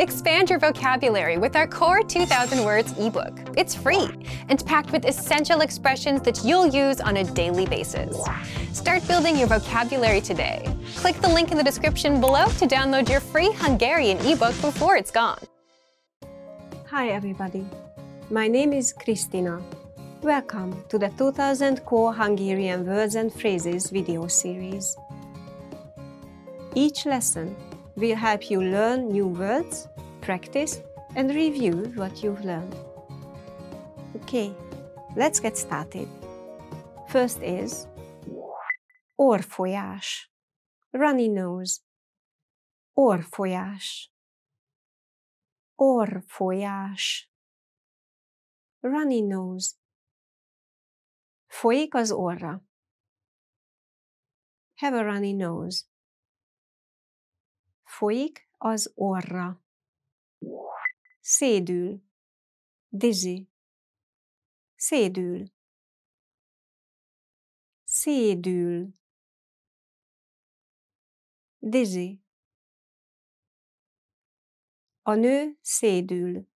Expand your vocabulary with our Core 2000 Words ebook. It's free and packed with essential expressions that you'll use on a daily basis. Start building your vocabulary today. Click the link in the description below to download your free Hungarian ebook before it's gone. Hi everybody. My name is Kristina. Welcome to the 2000 Core Hungarian Words and Phrases video series. Each lesson will help you learn new words, practice, and review what you've learned. Okay, let's get started. First is orfolyás, runny nose, orfolyás, orfolyás, runny nose. Folyik az orra. Have a runny nose. Folyik az orra. Szédül. Dizsi. Szédül. Szédül. Dizsi. A nő szédül.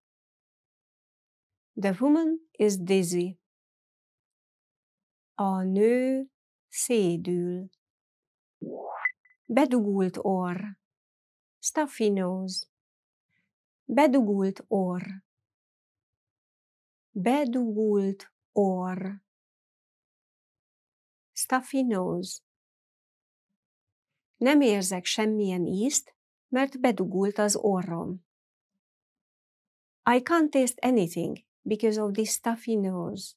The woman is dizzy. A nő szédül. Bedugult orr stuffy nose, bedugult orr, bedugult orr, stuffy nose. Nem érzek semmilyen ízt, mert bedugult az orrom. I can't taste anything because of this stuffy nose.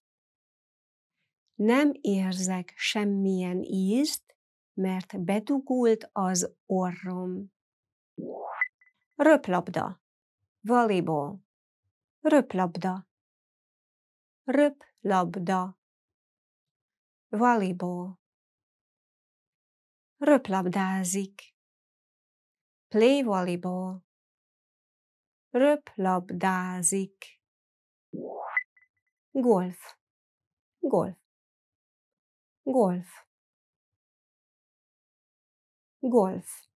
Nem érzek semmilyen ízt, mert bedugult az orrom röplabda, volleyball, röplabda, röplabda, volleyball, röplabdázik, play volleyball, röplabdázik, golf, golf, golf, golf.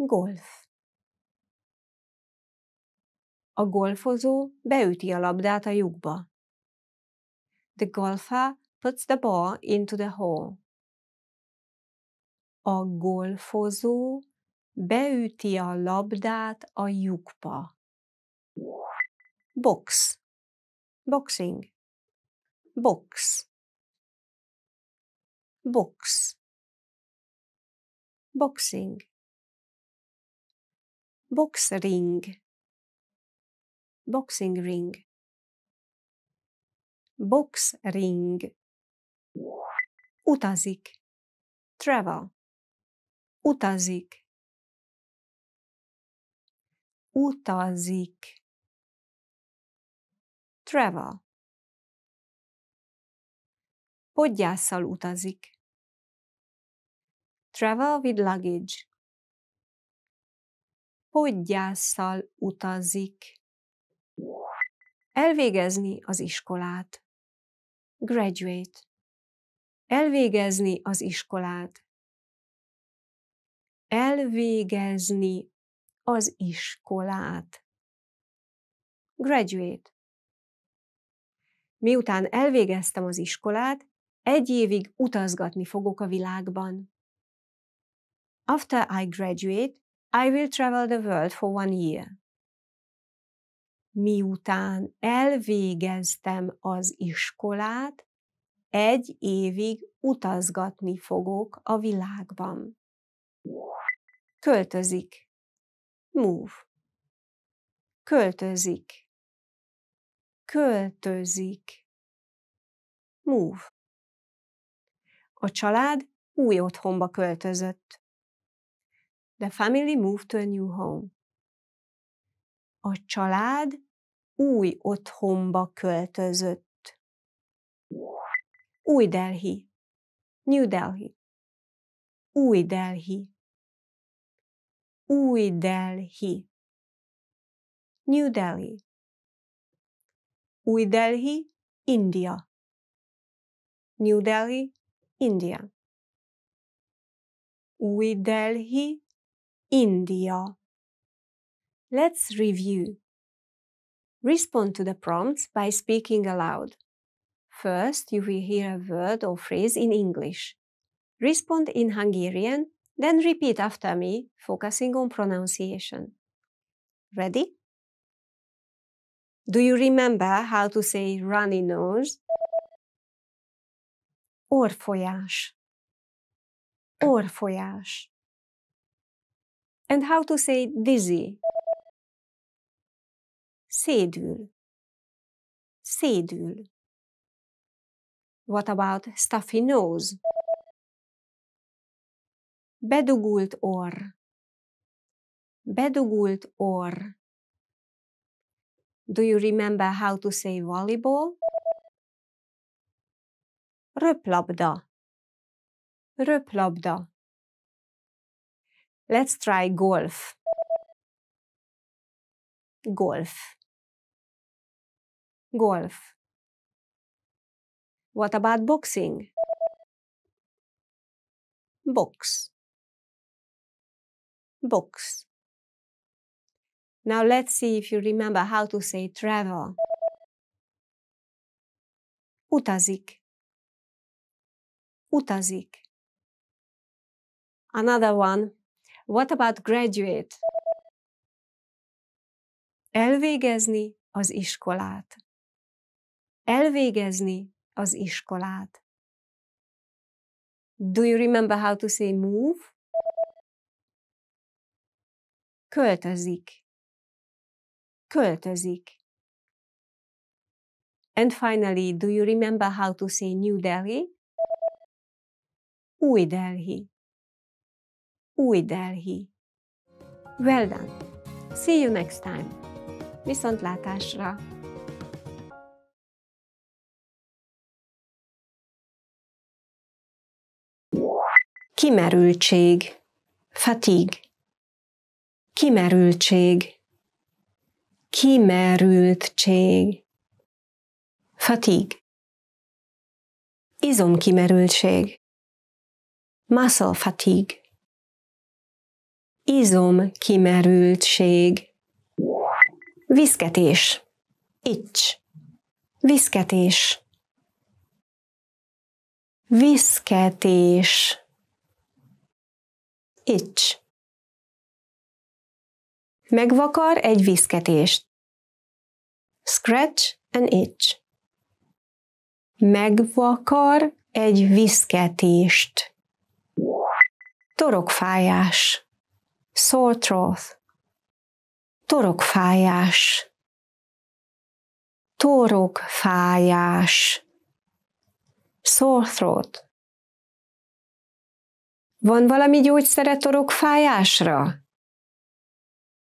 Golf. A golfozó beüti a labdát a lyukba. The golfer puts the ball into the hole. A golfozó beüti a labdát a lyukba. Box. Boxing. Box. Box. Boxing boxring, boxing ring, boxring, utazik, travel, utazik, utazik, travel, podgyászsal utazik, travel with luggage, podgyásszal utazik. Elvégezni az iskolát. Graduate. Elvégezni az iskolát. Elvégezni az iskolát. Graduate. Miután elvégeztem az iskolát, egy évig utazgatni fogok a világban. After I graduate, I will travel the world for one year. Miután elvégeztem az iskolát, egy évig utazgatni fogok a világban. Költözik. Move. Költözik. Költözik. Move. A család új otthonba költözött. The family moved to a new home. A család új otthonba költözött. Új Delhi. New Delhi. Új Delhi. Új Delhi. New Delhi. Új Delhi, India. New Delhi, India. Új Delhi, India. Let's review. Respond to the prompts by speaking aloud. First, you will hear a word or phrase in English. Respond in Hungarian, then repeat after me, focusing on pronunciation. Ready? Do you remember how to say runny nose? Orfolyás. Orfolyás and how to say dizzy. Sedül, sedül. What about stuffy nose? Bedugult or. Bedugult or. Do you remember how to say volleyball? Röplabda. Röplabda. Let's try golf. Golf. Golf. What about boxing? Box. Box. Now let's see if you remember how to say travel. Utazik. Utazik. Another one. What about graduate? Elvégezni az iskolát. Elvégezni az iskolát. Do you remember how to say move? Költözik. Költözik. And finally, do you remember how to say New Delhi? Új Delhi. Új Delhi. Well done! See you next time! Viszontlátásra! Kimerültség. Fatig. Kimerültség. Kimerültség. Fatig. Izomkimerültség. Muscle fatigue izom kimerültség, viszketés, ics, viszketés, viszketés, ics. Megvakar egy viszketést. Scratch an itch. Megvakar egy viszketést. Torokfájás sore throat, torokfájás, torokfájás, sore throat. Van valami gyógyszere torokfájásra?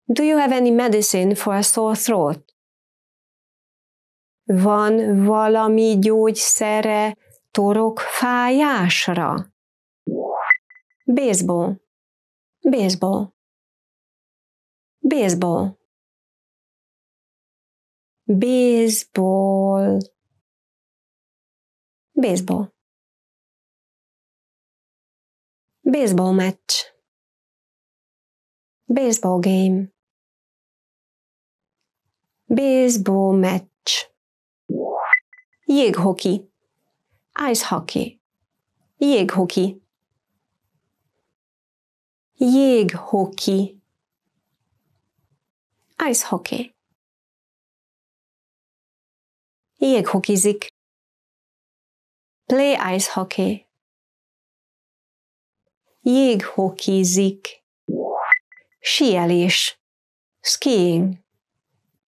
Do you have any medicine for a sore throat? Van valami gyógyszere torokfájásra? Baseball. Baseball. Baseball. Baseball. Baseball. Baseball match. Baseball game. Baseball match. Jéghoki. Ice hockey. Jéghoki. Jéghoki. Ice hockey. Jéghokizik. Play ice hockey. Jéghokizik. Sielés. Skiing.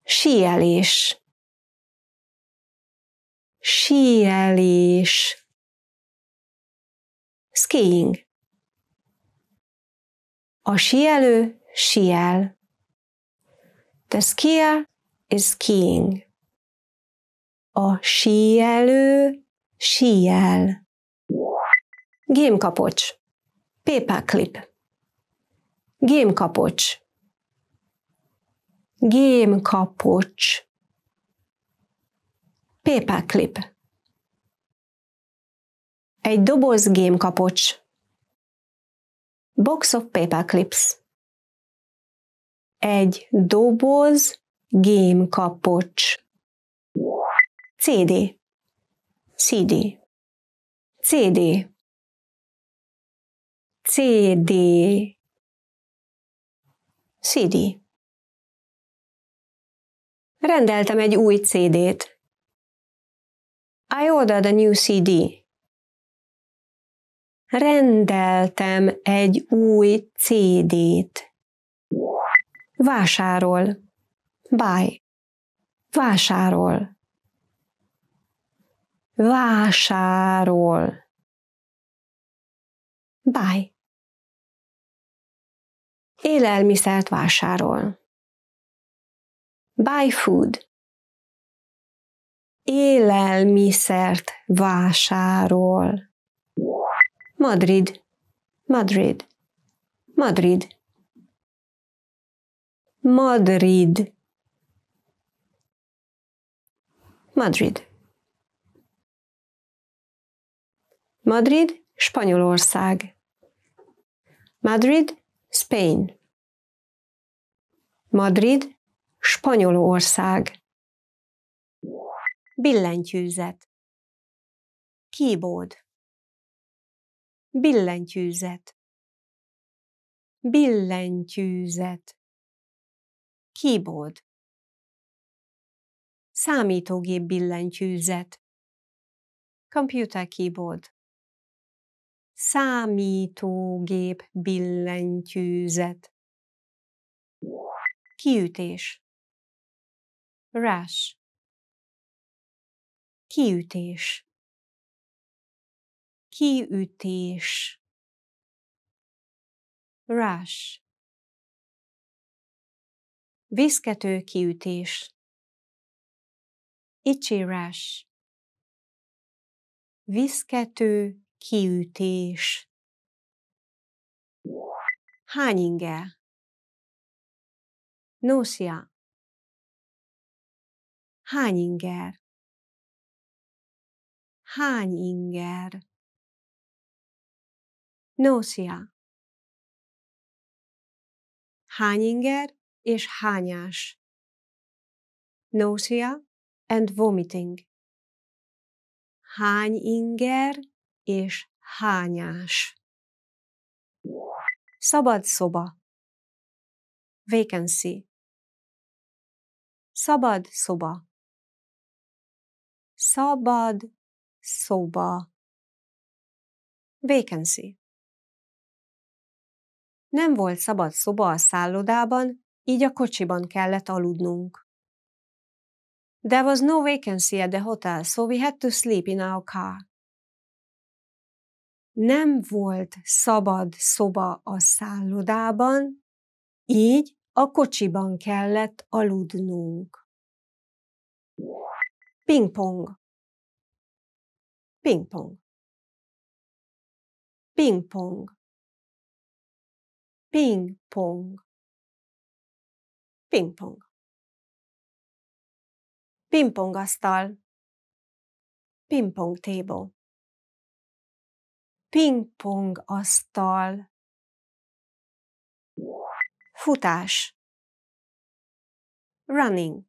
Sielés. Sielés. Skiing. A sielő siel. The skier is skiing. A síelő síel. kapocs. Paperclip. kapocs. Paper Paperclip. Egy doboz gémkapocs. Box of paperclips. Egy doboz gémkapocs. CD. CD. CD. CD. CD. Rendeltem egy új CD-t. I ordered a new CD. Rendeltem egy új CD-t. Vásárol. Buy. Vásárol. Vásárol. Buy. Élelmiszert vásárol. Buy food. Élelmiszert vásárol. Madrid. Madrid. Madrid. Madrid. Madrid. Madrid, Spanyolország. Madrid, Spain. Madrid, Spanyolország. Billentyűzet. Keyboard. Billentyűzet. Billentyűzet. Keyboard Számítógép billentyűzet Computer keyboard Számítógép billentyűzet Kiütés Rush Kiütés Kiütés Rush Viszkető kiütés. Icsírás. Viszkető kiütés. inger? Hány inger? Hányinger. Hány inger? és hányás. Nausea and vomiting. Hány inger és hányás. Szabad szoba. Vacancy. Szabad szoba. Szabad szoba. Vacancy. Nem volt szabad szoba a szállodában, így a kocsiban kellett aludnunk. There was no vacancy at the hotel, so we had to sleep in our car. Nem volt szabad szoba a szállodában, így a kocsiban kellett aludnunk. Pingpong. Pingpong. Pingpong. Pingpong. Pingpong. Pingpongasztal. Pingpong table. Pingpongasztal. Futás. Running.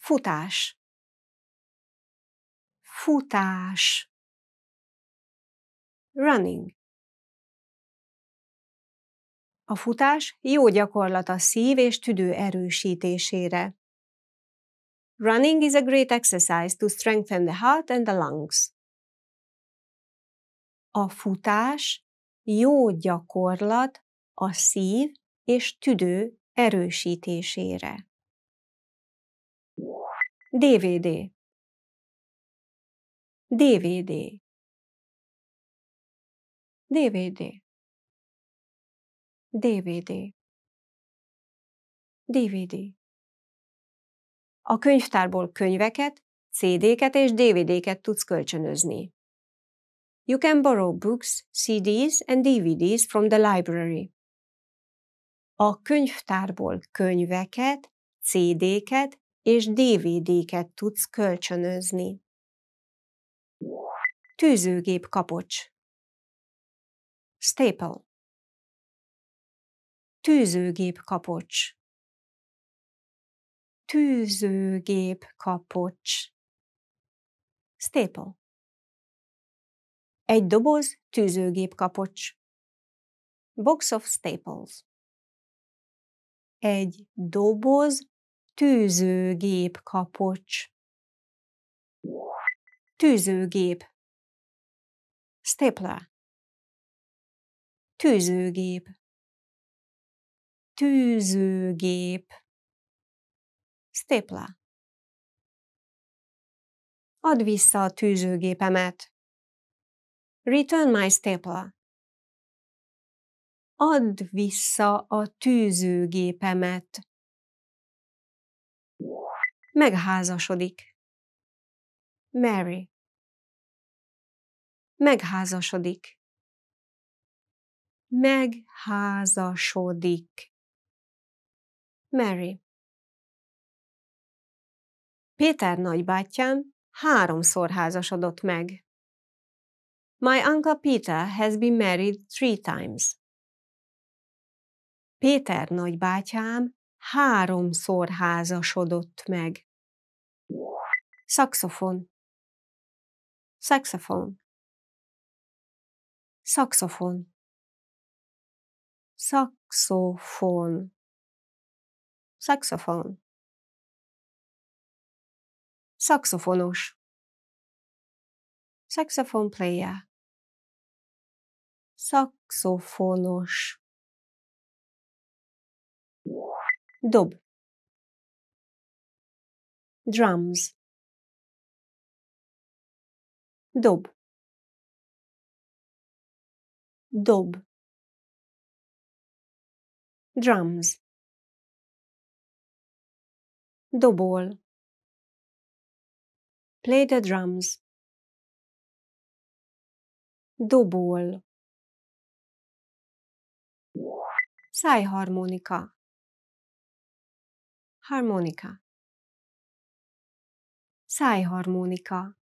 Futás. Futás. Running. A futás jó gyakorlat a szív és tüdő erősítésére. Running is a great exercise to strengthen the heart and the lungs. A futás jó gyakorlat a szív és tüdő erősítésére. DVD DVD DVD DVD. DVD. A könyvtárból könyveket, CD-ket és DVD-ket tudsz kölcsönözni. You can borrow books, CDs and DVDs from the library. A könyvtárból könyveket, CD-ket és DVD-ket tudsz kölcsönözni. Tűzőgép kapocs Staple Tűzőgép kapocs. Tűzőgép kapocs. Staple. Egy doboz tűzőgép kapocs. Box of staples. Egy doboz tűzőgép kapocs. Tűzőgép. Stapler. Tűzőgép tűzőgép, stépla. Add vissza a tűzőgépemet. Return my stapler. Add vissza a tűzőgépemet. Megházasodik. Mary. Megházasodik. Megházasodik. Mary. Péter nagybátyám háromszor házasodott meg. My uncle Peter has been married three times. Péter nagybátyám háromszor házasodott meg. Saxofon. Saxofon. Saxofon. Saxofon. saxophone saxofonos saxophone player saxofonos Dob. drums Dob. Dob. drums Dobol. Play the drums. Dobol. Szájharmonika. Harmonika. Szájharmonika.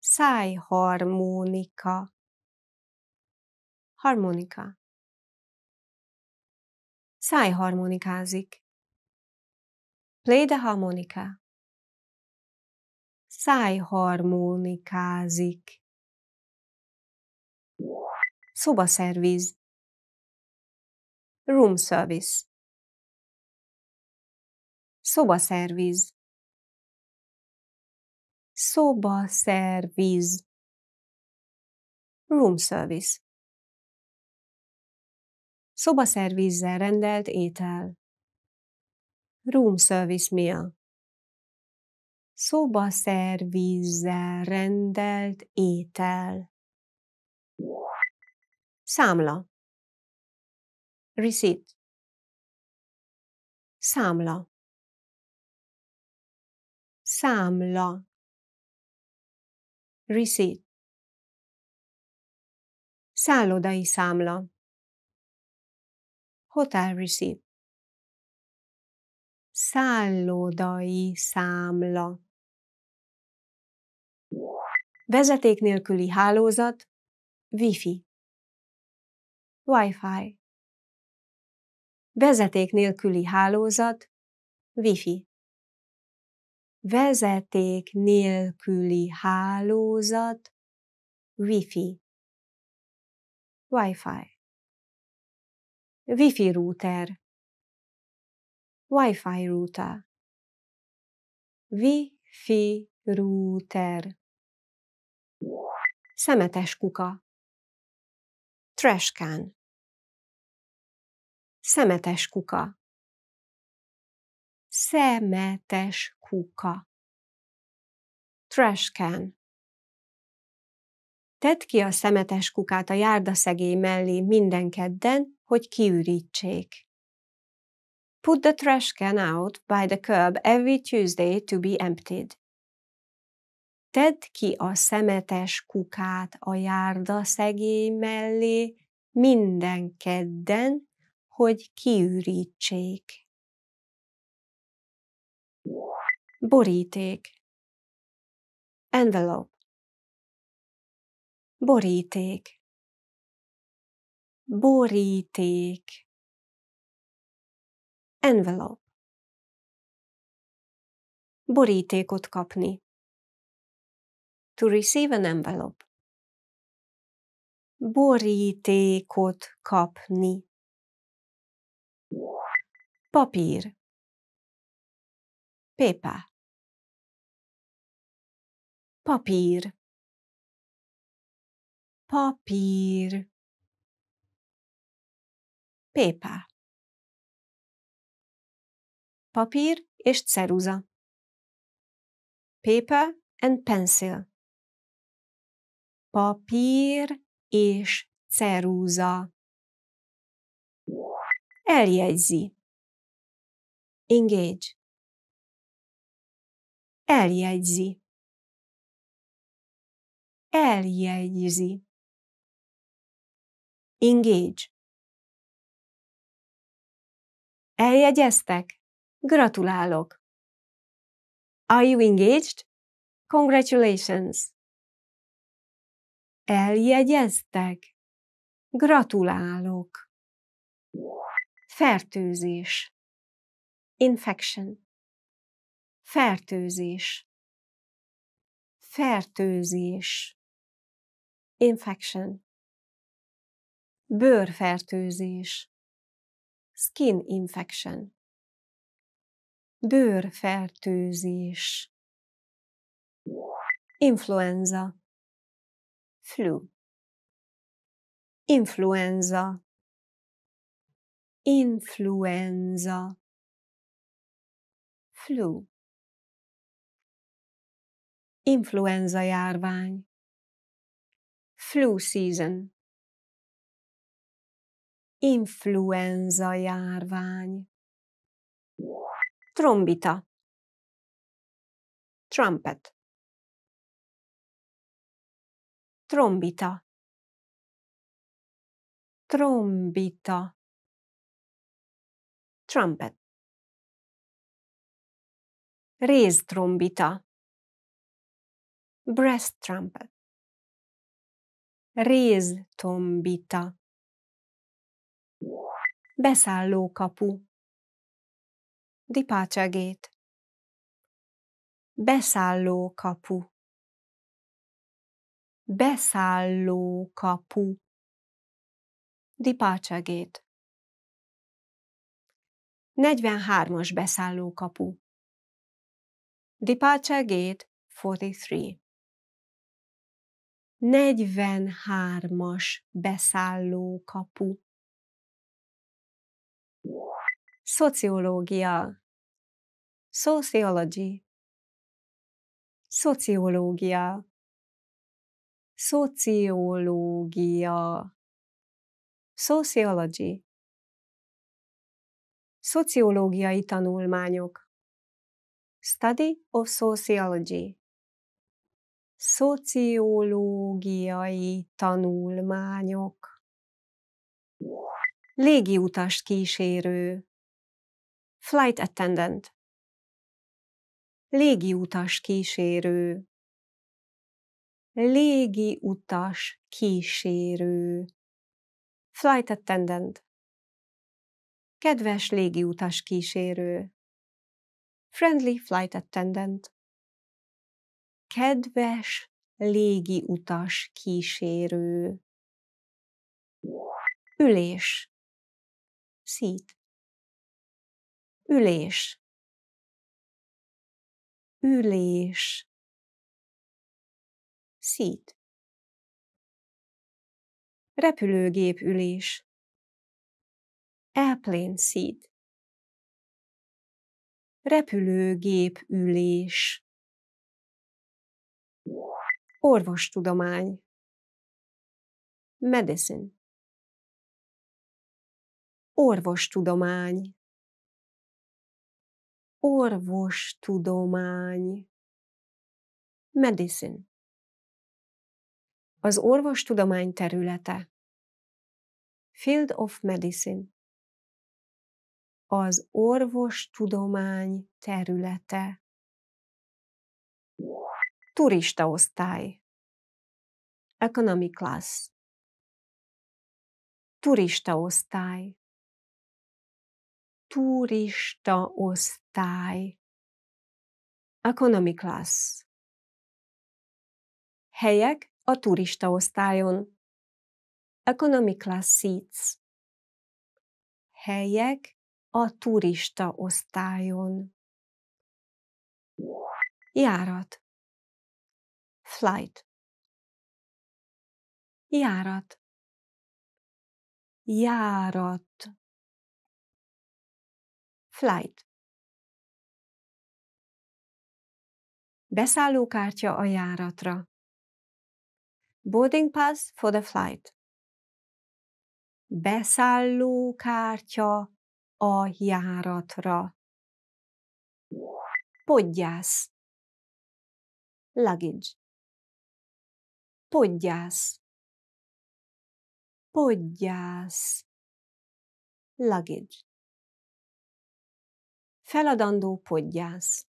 Szájharmonika. Harmonika. Szájharmonikázik. Play the harmonica. Szájharmonikázik. Szobaszerviz. Room service. Szobaszerviz. Szobaszerviz. Room service. Szobaszervizzel rendelt étel room service meal. Szobaszervízzel rendelt étel. Számla. Receipt. Számla. Számla. Receipt. Szállodai számla. Hotel receipt szállodai számla. Vezeték nélküli hálózat, Wi-Fi. Wi-Fi. Vezeték nélküli hálózat, Wi-Fi. Vezeték nélküli hálózat, Wi-Fi. Wi-Fi. Wi-Fi router. Wi-Fi router. Wi-Fi router. Szemetes kuka. Trashcan. Szemetes kuka. Szemetes kuka. Trashcan. Tedd ki a szemetes kukát a szegély mellé minden kedden, hogy kiürítsék put the trash can out by the curb every Tuesday to be emptied. Tedd ki a szemetes kukát a járda szegély mellé minden kedden, hogy kiürítsék. Boríték Envelope Boríték Boríték Envelope. Borítékot kapni. To receive an envelope. Borítékot kapni. Papír. Paper. Papír. Papír. Paper papír és ceruza. Paper and pencil. Papír és ceruza. Eljegyzi. Engage. Eljegyzi. Eljegyzi. Engage. Eljegyeztek? Gratulálok! Are you engaged? Congratulations! Eljegyeztek? Gratulálok! Fertőzés. Infection. Fertőzés. Fertőzés. Infection. Bőrfertőzés. Skin infection bőrfertőzés, influenza, flu, influenza, influenza, flu, influenza járvány, flu season, influenza járvány, trombita, trumpet, trombita, trombita, trumpet, trombita, breast trumpet, Beszálló kapu dipácsegét. Beszálló kapu. Beszálló kapu. Dipácsegét. 43-as beszálló kapu. Dipácsegét 43. 43-as beszálló kapu. Szociológia. Sociology. Szociológia. Szociológia. Sociology. Szociológiai tanulmányok. Study of Sociology. Szociológiai tanulmányok. Légiutast kísérő Flight attendant. utas kísérő. utas kísérő. Flight attendant. Kedves utas kísérő. Friendly flight attendant. Kedves utas kísérő. Ülés. Seat ülés, ülés, szít, repülőgép ülés, airplane seat, repülőgép ülés, orvostudomány, medicine, orvostudomány, orvostudomány. Medicine. Az orvostudomány területe. Field of Medicine. Az orvostudomány területe. Turista osztály. Economy class. Turista osztály turista osztály, economy class. Helyek a turista osztályon, economy class seats. Helyek a turista osztályon. Járat. Flight. Járat. Járat flight. Beszállókártya a járatra. Boarding pass for the flight. Beszállókártya a járatra. Podgyász. Luggage. Podgyász. Podgyász. Luggage. Feladandó podgyász.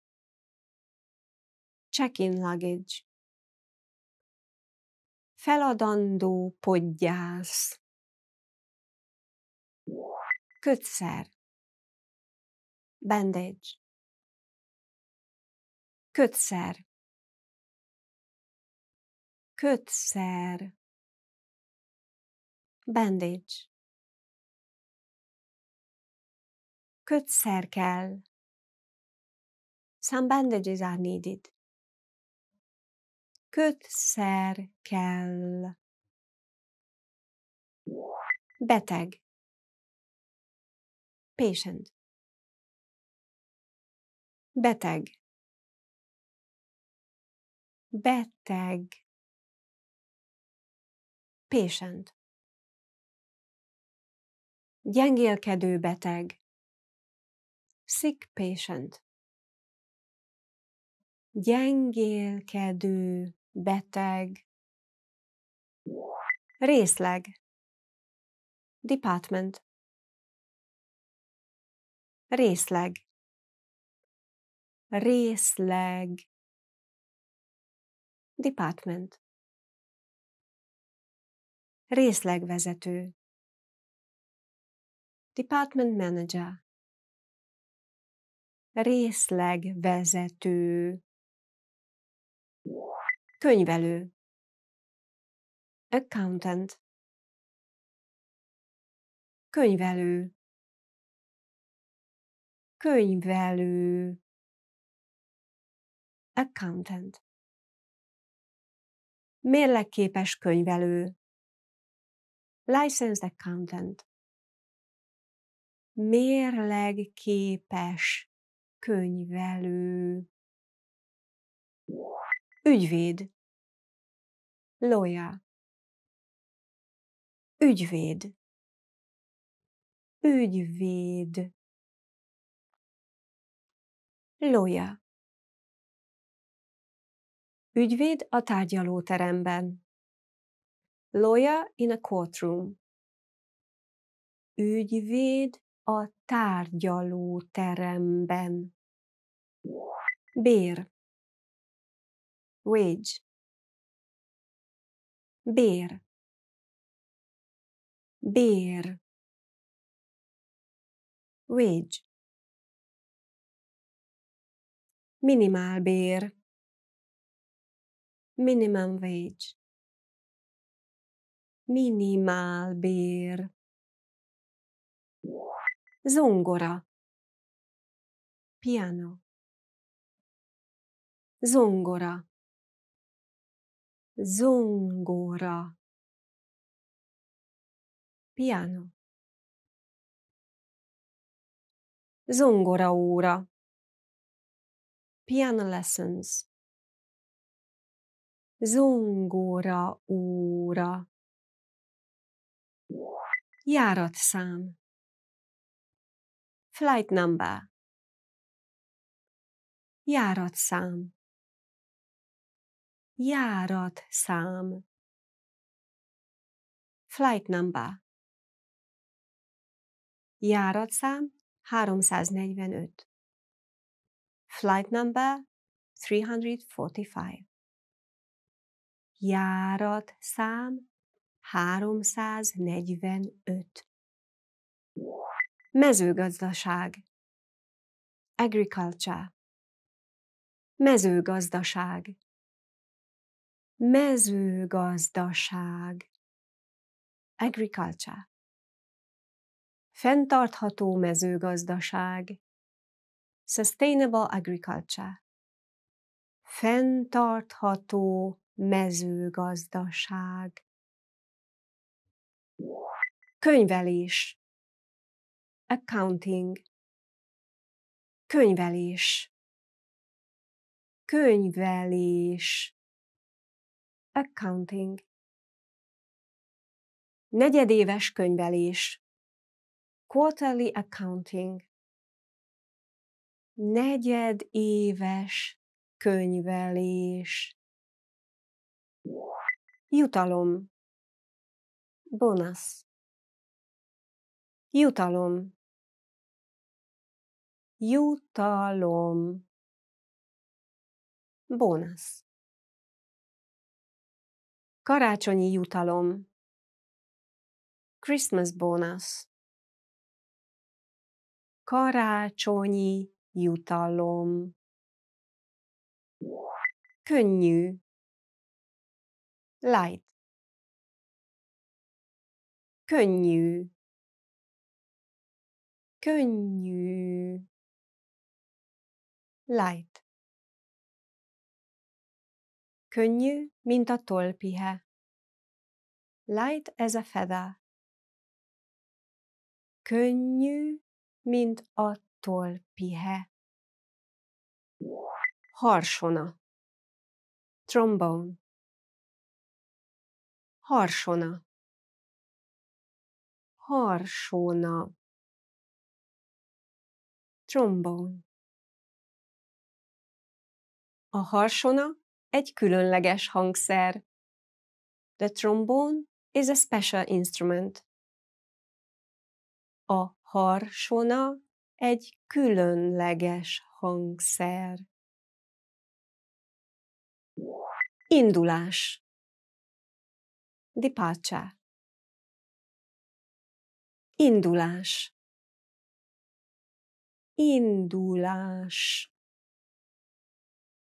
Check-in luggage. Feladandó podgyász. Kötszer. Bandage. Kötszer. Kötszer. Bandage. Kötszer kell. Some bandages are needed. Kötszer kell. Beteg. Patient. Beteg. Beteg. Patient. Gyengélkedő beteg. Sick patient gyengélkedő, beteg. Részleg. Department. Részleg. Részleg. Department. Részlegvezető. Department Manager. Részlegvezető könyvelő, accountant, könyvelő, könyvelő, accountant, mérlegképes könyvelő, licensed accountant, mérlegképes könyvelő. Ügyvéd. Loja, Ügyvéd. Ügyvéd. Loja, Ügyvéd a tárgyalóteremben. Loja in a courtroom. Ügyvéd a tárgyalóteremben. Bér. wage beer beer wage minimal beer minimum wage minimal beer zongora piano zongora zongora, piano, zongora óra, piano lessons, zongora óra, járatszám, flight number, járatszám, Járat szám. Flight number. Járat szám 345. Flight number 345. Járat szám 345. Mezőgazdaság. Agriculture. Mezőgazdaság mezőgazdaság, agriculture, fenntartható mezőgazdaság, sustainable agriculture, fenntartható mezőgazdaság, könyvelés, accounting, könyvelés, könyvelés, accounting. Negyedéves könyvelés, quarterly accounting. Negyedéves könyvelés. Jutalom. bonus, Jutalom. Jutalom. bonus. Karácsonyi jutalom Christmas bonus Karácsonyi jutalom Könnyű Light Könnyű Könnyű Light Könnyű, mint a tollpihe. Light as a feather. Könnyű, mint a tollpihe. Harsona. Trombone. Harsona. Harsona. Trombone. A harsona egy különleges hangszer. The trombone is a special instrument. A harsona egy különleges hangszer. Indulás. Departure. Indulás. Indulás.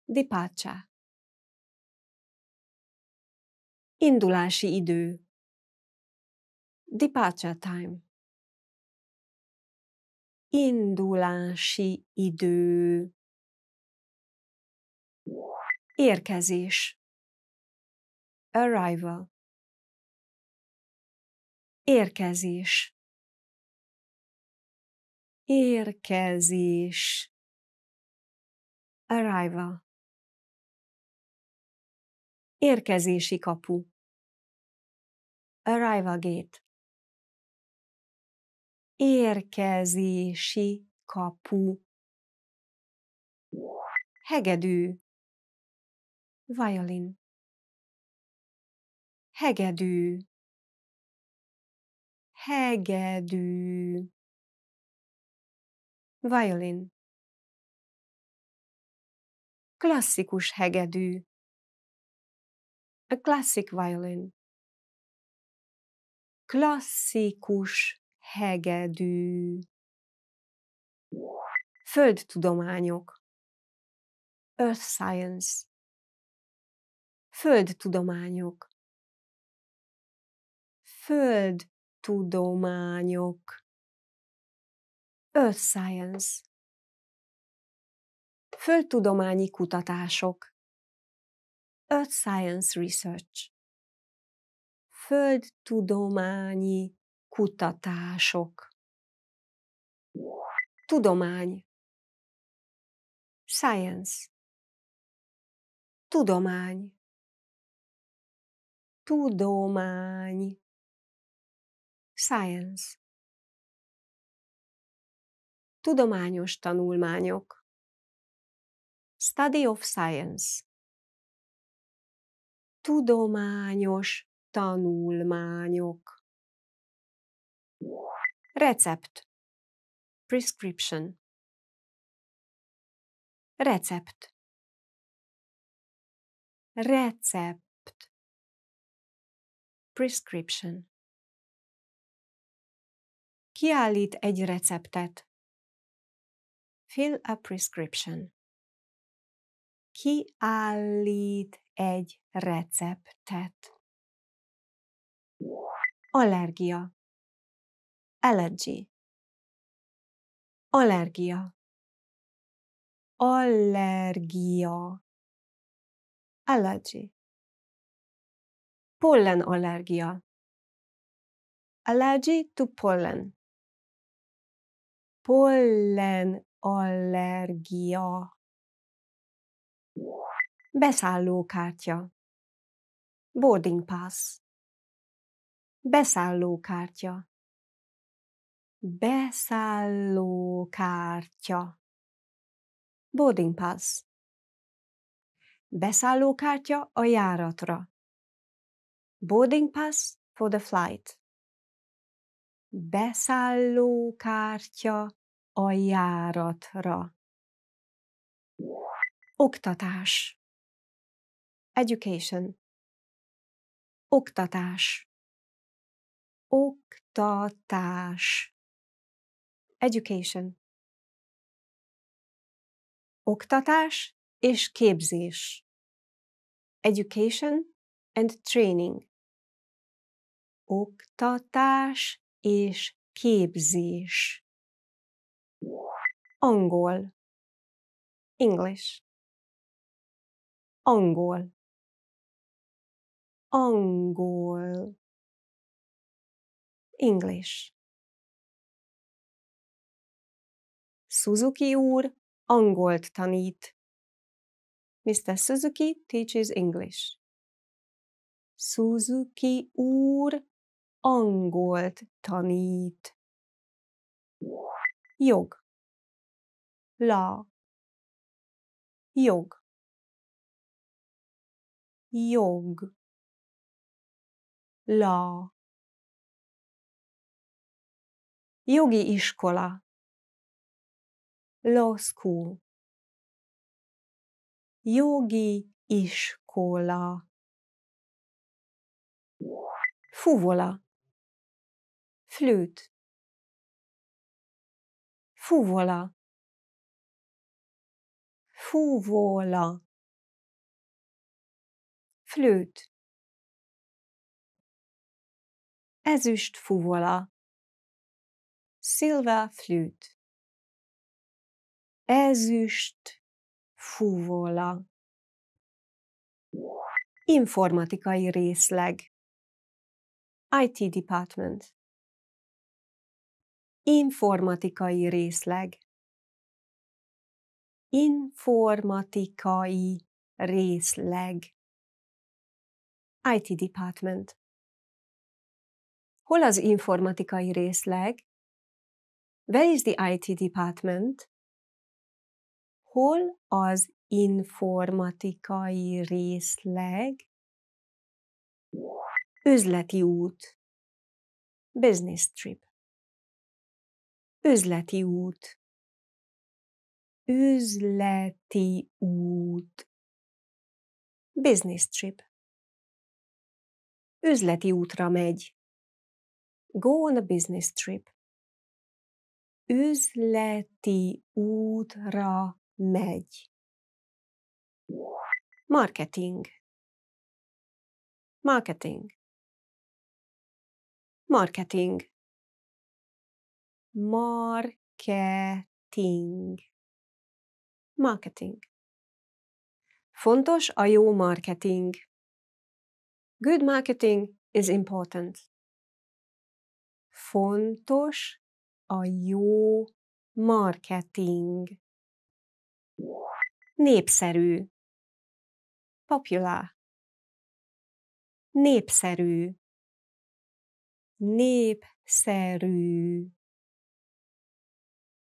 Departure. Indulási idő. Departure time. Indulási idő. Érkezés. Arrival. Érkezés. Érkezés. Arrival. Érkezési kapu arrival gate. Érkezési kapu. Hegedű. Violin. Hegedű. Hegedű. Violin. Klasszikus hegedű. A classic violin klasszikus hegedű. Földtudományok. Earth Science. Földtudományok. Földtudományok. Earth Science. Földtudományi kutatások. Earth Science Research földtudományi kutatások. Tudomány. Science. Tudomány. Tudomány. Science. Tudományos tanulmányok. Study of Science. Tudományos tanulmányok. Recept. Prescription. Recept. Recept. Prescription. Kiállít egy receptet. Fill a prescription. Kiállít egy receptet allergia, allergy, allergia, allergia, allergy, pollen allergia, allergy to pollen, pollen allergia, beszállókártya, boarding pass, Beszállókártya. Beszállókártya. Boarding pass. Beszállókártya a járatra. Boarding pass for the flight. Beszállókártya a járatra. Oktatás. Education. Oktatás. Oktatás. Education. Oktatás és képzés. Education and training. Oktatás és képzés. Angol. English. Angol. Angol. English. Suzuki úr angolt tanít. Mr. Suzuki teaches English. Suzuki úr angolt tanít. Jog. La. Jog. Jog. La. jogi iskola, law school, jogi iskola, fuvola, flüt, fuvola, fuvola, flüt, ezüst fuvola flüt. ezüst fúvólag, informatikai részleg, IT department, informatikai részleg, informatikai részleg, IT department. Hol az informatikai részleg? Where is the IT department? Hol az informatikai részleg? Üzleti út. Business trip. Üzleti út. Üzleti út. Business trip. Üzleti útra megy. Go on a business trip üzleti útra megy. Marketing. Marketing. Marketing. Marketing. Marketing. Fontos a jó marketing. Good marketing is important. Fontos a jó marketing. Népszerű. Popular. Népszerű. Népszerű.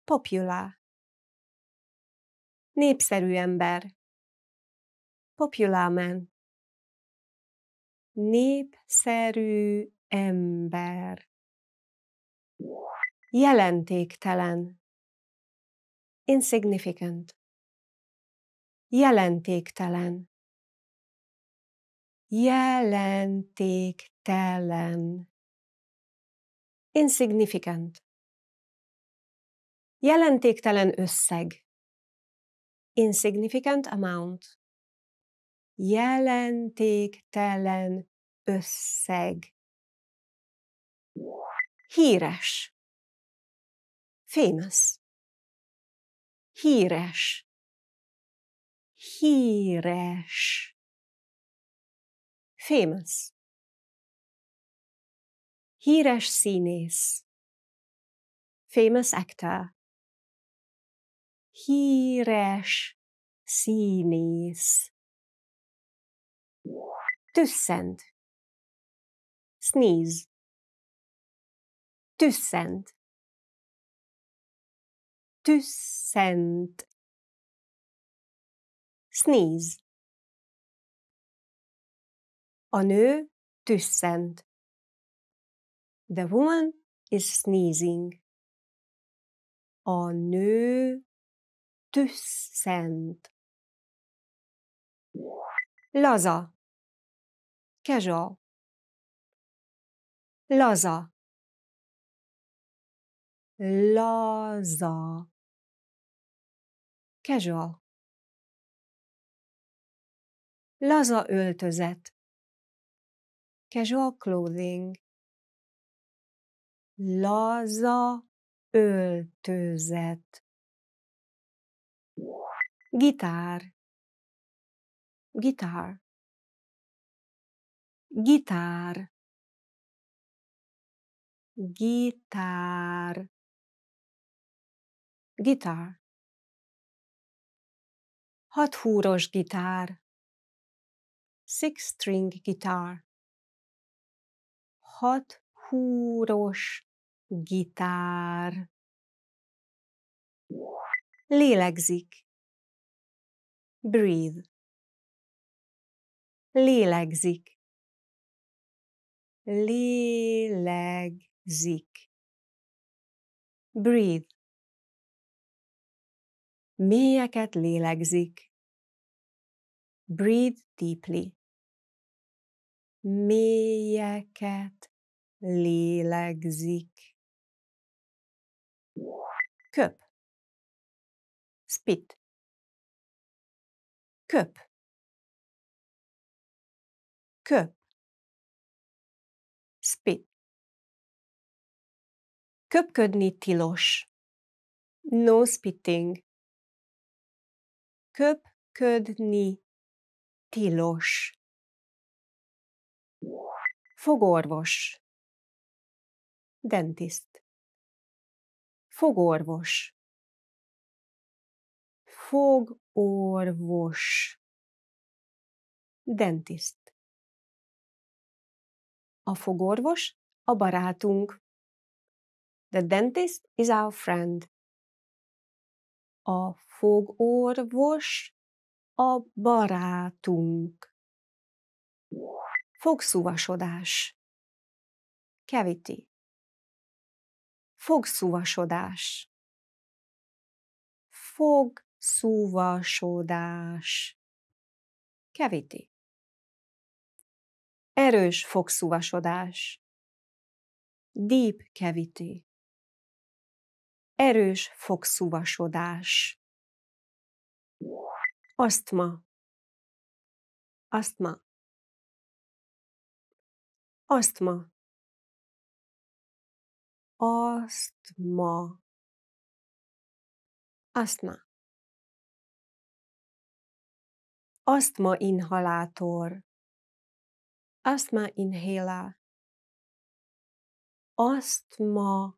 Popular. Népszerű ember. Popular man. Népszerű ember jelentéktelen, insignificant, jelentéktelen, jelentéktelen, insignificant, jelentéktelen összeg, insignificant amount, jelentéktelen összeg, híres, famous, híres, híres, famous, híres színész, famous actor, híres színész, tüsszent, sneeze, tüsszent, to send. Sneeze. A nő tüsszent. The woman is sneezing. A nő tüsszent. Laza. Casual. Laza. Laza. Casual. Laza öltözet. Casual clothing. Laza öltözet. Gitár. Gitár. Gitár. Gitár. Gitár hat húros gitár, six string guitar, hat húros gitár, lélegzik, breathe, lélegzik, lélegzik, breathe, mélyeket lélegzik. Breathe deeply. Mélyeket lélegzik. Köp. Spit. Köp. Köp. Spit. Köpködni tilos. No spitting. Köpködni tilos. Fogorvos. Dentist. Fogorvos. Fogorvos. Dentist. A fogorvos a barátunk. The dentist is our friend a fogorvos a barátunk. Fogszúvasodás. Cavity. Fogszúvasodás. Fogszúvasodás. Cavity. Erős fogszúvasodás. Deep cavity erős fogszúvasodás. Asztma. Asztma. Asztma. Asztma. Asztma. Asztma inhalátor. Asztma inhéla. Asztma